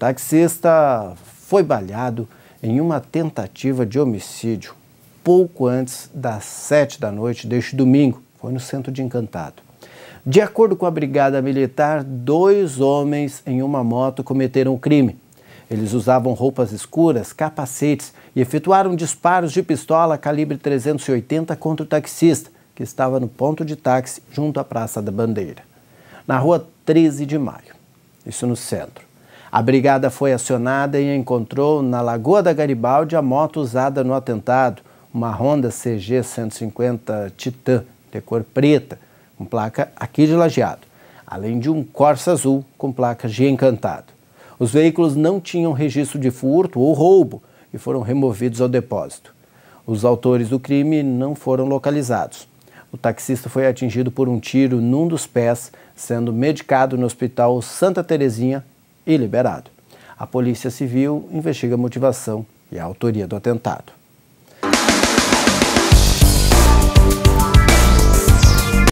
taxista foi baleado em uma tentativa de homicídio pouco antes das sete da noite deste domingo. Foi no centro de Encantado. De acordo com a Brigada Militar, dois homens em uma moto cometeram o crime. Eles usavam roupas escuras, capacetes e efetuaram disparos de pistola calibre 380 contra o taxista, que estava no ponto de táxi junto à Praça da Bandeira, na rua 13 de Maio. Isso no centro. A brigada foi acionada e encontrou na Lagoa da Garibaldi a moto usada no atentado, uma Honda CG 150 Titan, de cor preta, com placa aqui de lajeado, além de um Corsa azul com placa de encantado. Os veículos não tinham registro de furto ou roubo e foram removidos ao depósito. Os autores do crime não foram localizados. O taxista foi atingido por um tiro num dos pés, sendo medicado no Hospital Santa Terezinha e liberado. A Polícia Civil investiga a motivação e a autoria do atentado.